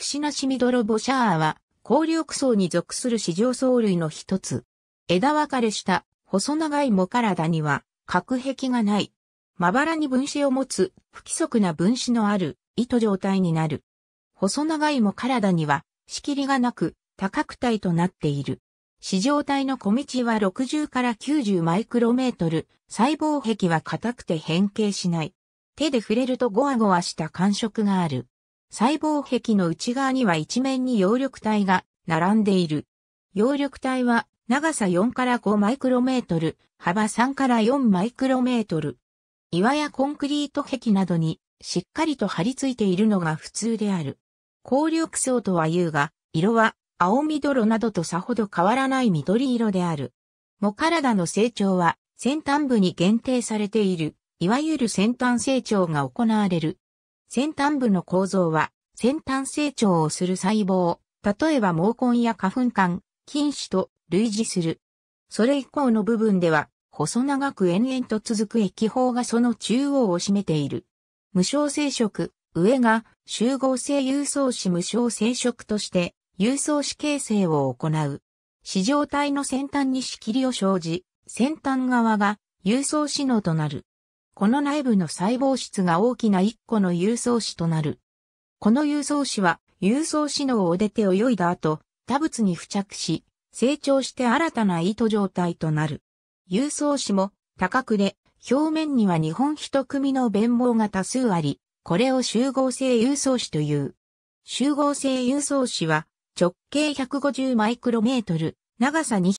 シなシみドロボシャーは、高緑層に属する四条藻類の一つ。枝分かれした細長いモ体には、隔壁がない。まばらに分子を持つ不規則な分子のある糸状態になる。細長いモ体には、仕切りがなく、多角体となっている。四条体の小道は60から90マイクロメートル、細胞壁は硬くて変形しない。手で触れるとゴワゴワした感触がある。細胞壁の内側には一面に葉緑体が並んでいる。葉緑体は長さ4から5マイクロメートル、幅3から4マイクロメートル。岩やコンクリート壁などにしっかりと張り付いているのが普通である。光緑層とは言うが、色は青緑などとさほど変わらない緑色である。も体の成長は先端部に限定されている、いわゆる先端成長が行われる先端部の構造は、先端成長をする細胞、例えば毛根や花粉管、菌糸と類似する。それ以降の部分では、細長く延々と続く液胞がその中央を占めている。無償生殖、上が集合性有層子無償生殖として有層子形成を行う。糸状体の先端に仕切りを生じ、先端側が有層子脳となる。この内部の細胞質が大きな一個の郵送子となる。この郵送子は、郵送子脳を出て泳いだ後、他物に付着し、成長して新たな糸状態となる。郵送子も高くで、表面には日本一組の弁毛が多数あり、これを集合性郵送子という。集合性郵送子は、直径150マイクロメートル、長さ2、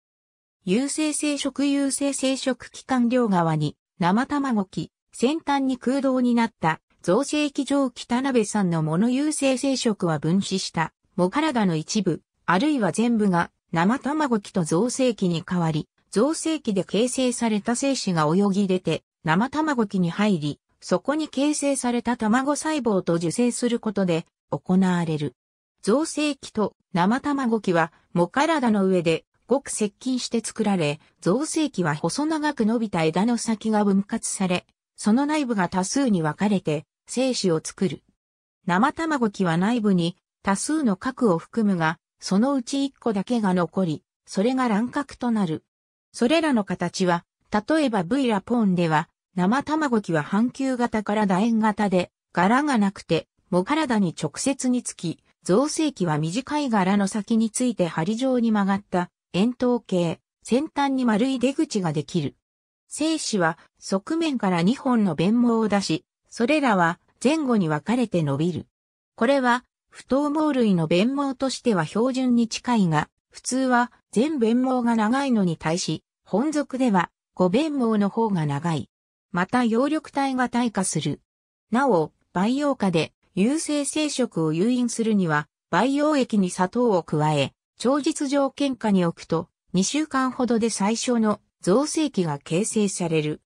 有性生殖有性生殖器官両側に生卵器、先端に空洞になった造成機上北鍋さんのモノ有性生殖は分子した、モカラダの一部、あるいは全部が生卵器と造成器に変わり、造成器で形成された精子が泳ぎ出て、生卵器に入り、そこに形成された卵細胞と受精することで行われる。造成器と生卵器は、モカラダの上でごく接近して作られ、造成器は細長く伸びた枝の先が分割され、その内部が多数に分かれて、精子を作る。生卵器は内部に多数の核を含むが、そのうち1個だけが残り、それが卵核となる。それらの形は、例えば V ラポーンでは、生卵器は半球型から楕円型で、柄がなくて、も体に直接につき、造成器は短い柄の先について針状に曲がった円筒形、先端に丸い出口ができる。精子は側面から2本の弁毛を出し、それらは前後に分かれて伸びる。これは不等毛類の弁毛としては標準に近いが、普通は全弁毛が長いのに対し、本属では5弁毛の方が長い。また葉緑体が退化する。なお、培養下で有性生殖を誘引するには、培養液に砂糖を加え、超実条件下に置くと、2週間ほどで最小の増生期が形成される。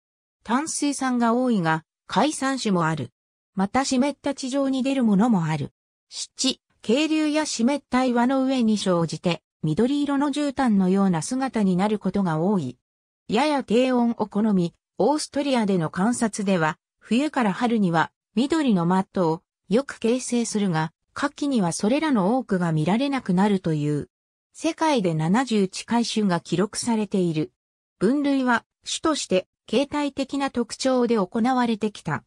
淡水酸が多いが、海産種もある。また湿った地上に出るものもある。湿地、渓流や湿った岩の上に生じて、緑色の絨毯のような姿になることが多い。やや低温を好み、オーストリアでの観察では、冬から春には緑のマットをよく形成するが、夏季にはそれらの多くが見られなくなるという。世界で71回種が記録されている。分類は、種として、形態的な特徴で行われてきた。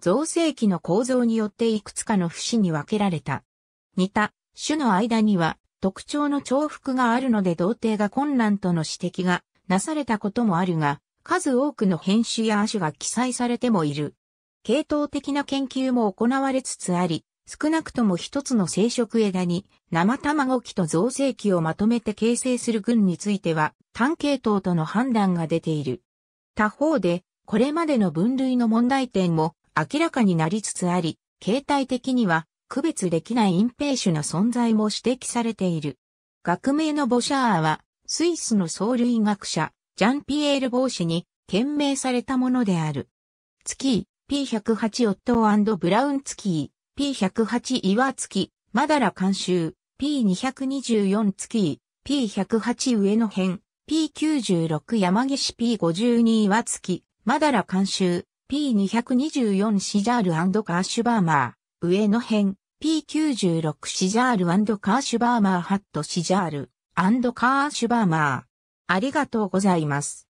造成器の構造によっていくつかの節に分けられた。似た、種の間には、特徴の重複があるので同定が困難との指摘がなされたこともあるが、数多くの編集や亜種が記載されてもいる。系統的な研究も行われつつあり、少なくとも一つの生殖枝に生卵器と造成器をまとめて形成する群については単系統との判断が出ている。他方で、これまでの分類の問題点も明らかになりつつあり、形態的には区別できない隠蔽種の存在も指摘されている。学名のボシャーは、スイスの藻類学者、ジャンピエール・ボーシに懸命されたものである。ツキー、P108 オットーブラウンツキー。P108 岩月、まだら監修、P224 月、P108 上野編、P96 山岸 P52 岩月、まだら監修、P224 シジャールカーシュバーマー、上野編、P96 シジャールカーシュバーマーハットシジャールカーシュバーマー。ありがとうございます。